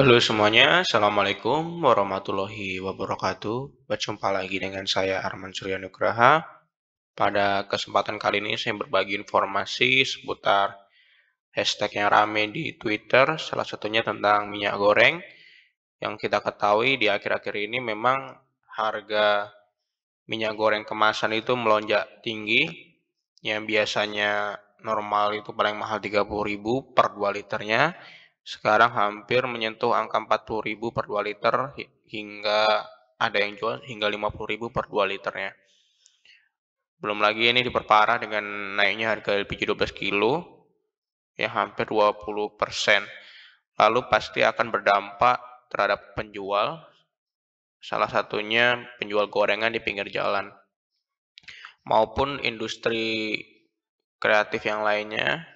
Halo semuanya, Assalamualaikum warahmatullahi wabarakatuh. Berjumpa lagi dengan saya Arman Surya Nugraha. Pada kesempatan kali ini saya berbagi informasi seputar hashtag yang rame di Twitter, salah satunya tentang minyak goreng. Yang kita ketahui di akhir-akhir ini memang harga minyak goreng kemasan itu melonjak tinggi, yang biasanya normal itu paling mahal 30.000 per 2 liternya sekarang hampir menyentuh angka 40.000 per 2 liter hingga ada yang jual hingga 50.000 per 2 liternya. Belum lagi ini diperparah dengan naiknya harga LPG 12 kilo ya hampir 20%. Lalu pasti akan berdampak terhadap penjual salah satunya penjual gorengan di pinggir jalan maupun industri kreatif yang lainnya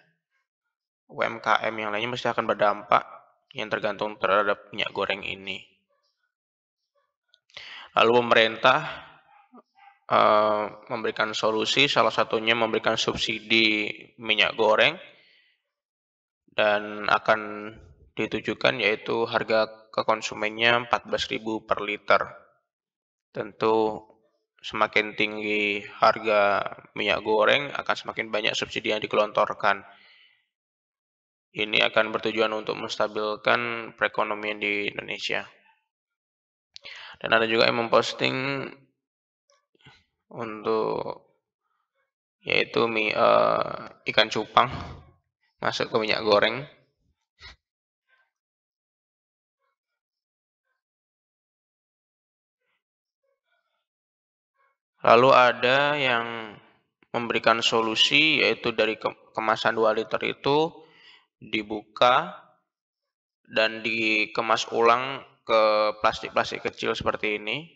UMKM yang lainnya pasti akan berdampak yang tergantung terhadap minyak goreng ini. Lalu pemerintah uh, memberikan solusi, salah satunya memberikan subsidi minyak goreng dan akan ditujukan yaitu harga ke konsumennya 14.000 per liter. Tentu semakin tinggi harga minyak goreng akan semakin banyak subsidi yang dikelontorkan ini akan bertujuan untuk menstabilkan perekonomian di Indonesia. Dan ada juga yang memposting untuk yaitu mie, uh, ikan cupang masuk ke minyak goreng. Lalu ada yang memberikan solusi yaitu dari kemasan 2 liter itu dibuka dan dikemas ulang ke plastik-plastik kecil seperti ini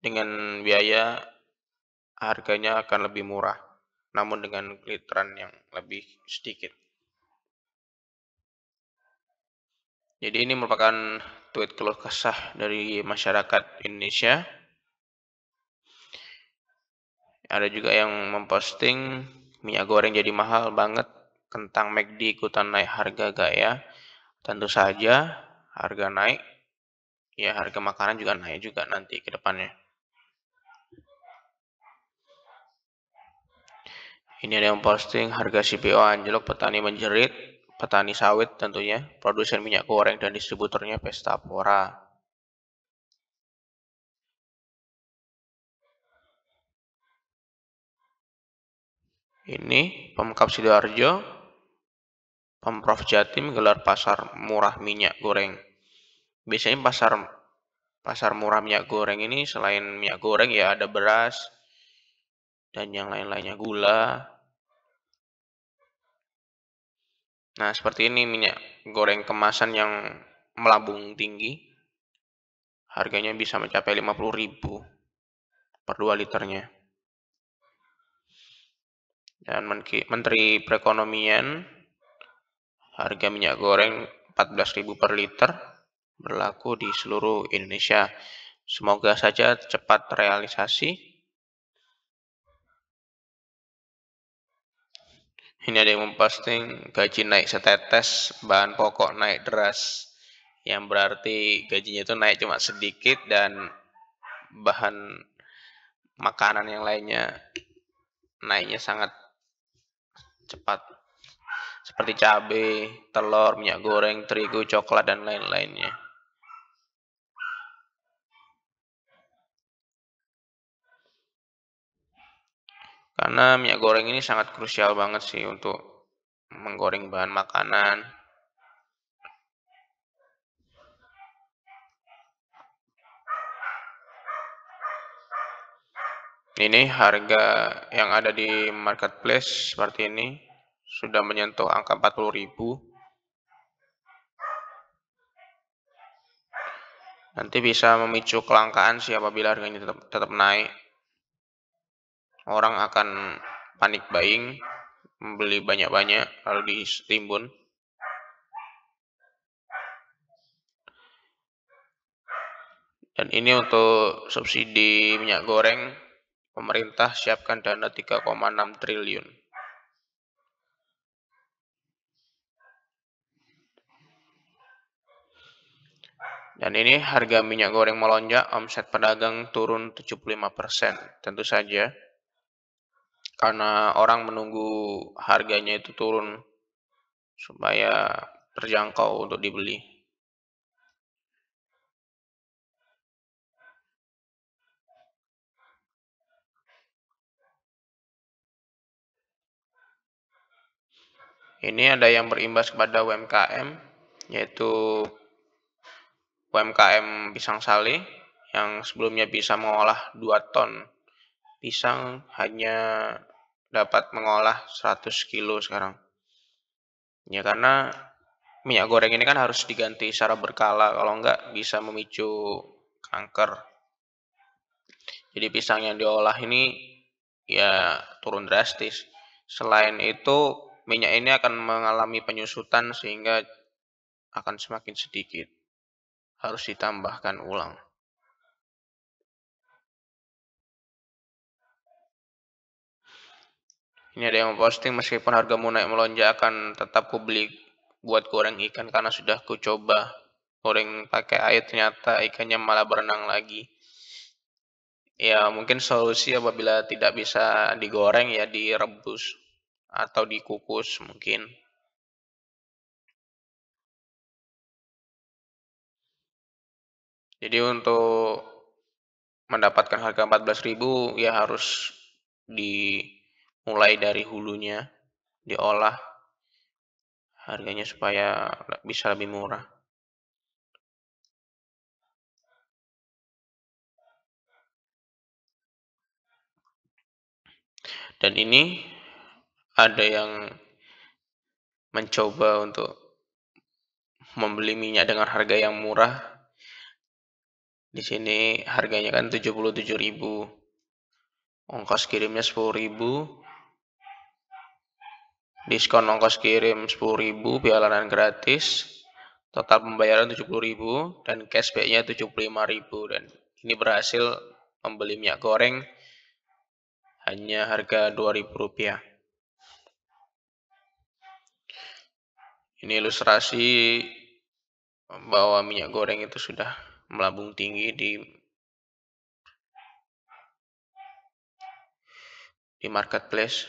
dengan biaya harganya akan lebih murah namun dengan glitteran yang lebih sedikit. Jadi ini merupakan tweet keluh kesah dari masyarakat Indonesia. Ada juga yang memposting minyak goreng jadi mahal banget kentang McD ikutan naik harga gak ya? Tentu saja harga naik, ya harga makanan juga naik juga nanti ke depannya. Ini ada yang posting harga CPO anjlok petani menjerit, petani sawit tentunya, produsen minyak goreng dan distributornya Pesta Pora. Ini pemkap Sidoarjo Pemprov Jatim gelar pasar murah minyak goreng. Biasanya pasar pasar murah minyak goreng ini selain minyak goreng ya ada beras dan yang lain-lainnya gula. Nah, seperti ini minyak goreng kemasan yang melambung tinggi. Harganya bisa mencapai 50.000 per 2 liternya. Dan Menteri Perekonomian harga minyak goreng 14.000 per liter berlaku di seluruh Indonesia. Semoga saja cepat realisasi. Ini ada yang memposting gaji naik setetes, bahan pokok naik deras. Yang berarti gajinya itu naik cuma sedikit dan bahan makanan yang lainnya naiknya sangat cepat seperti cabai, telur, minyak goreng, terigu, coklat, dan lain-lainnya. Karena minyak goreng ini sangat krusial banget sih untuk menggoreng bahan makanan, ini harga yang ada di marketplace seperti ini sudah menyentuh angka 40.000 nanti bisa memicu kelangkaan sih apabila harganya tetap, tetap naik orang akan panik buying membeli banyak-banyak lalu ditimbun dan ini untuk subsidi minyak goreng pemerintah siapkan dana 3,6 triliun Dan ini harga minyak goreng melonjak, omset pedagang turun 75%. Tentu saja karena orang menunggu harganya itu turun supaya terjangkau untuk dibeli. Ini ada yang berimbas kepada UMKM, yaitu UMKM Pisang Sale yang sebelumnya bisa mengolah 2 ton pisang hanya dapat mengolah 100 kilo sekarang. Ya karena minyak goreng ini kan harus diganti secara berkala kalau enggak bisa memicu kanker. Jadi pisang yang diolah ini ya turun drastis. Selain itu minyak ini akan mengalami penyusutan sehingga akan semakin sedikit harus ditambahkan ulang. Ini ada yang posting meskipun harga naik melonjak akan tetap ku beli buat goreng ikan karena sudah ku coba goreng pakai air ternyata ikannya malah berenang lagi. Ya mungkin solusi apabila tidak bisa digoreng ya direbus atau dikukus mungkin. Jadi untuk mendapatkan harga 14.000 ya harus dimulai dari hulunya, diolah harganya supaya bisa lebih murah. Dan ini ada yang mencoba untuk membeli minyak dengan harga yang murah di sini harganya kan 77.000. Ongkos kirimnya 10.000. Diskon ongkos kirim 10.000, pialanan gratis. Total pembayaran 70.000 dan cashbacknya 75.000 dan ini berhasil membeli minyak goreng hanya harga Rp2.000. Ini ilustrasi bahwa minyak goreng itu sudah melambung tinggi di di marketplace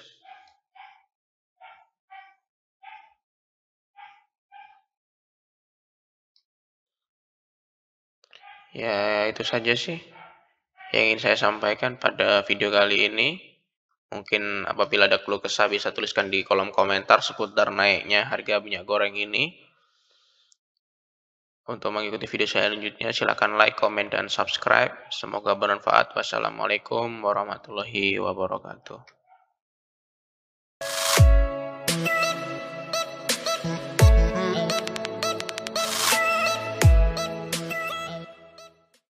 ya itu saja sih yang ingin saya sampaikan pada video kali ini mungkin apabila ada keluh kesah bisa tuliskan di kolom komentar seputar naiknya harga minyak goreng ini untuk mengikuti video saya selanjutnya, silahkan like, komen, dan subscribe. Semoga bermanfaat. Wassalamualaikum warahmatullahi wabarakatuh.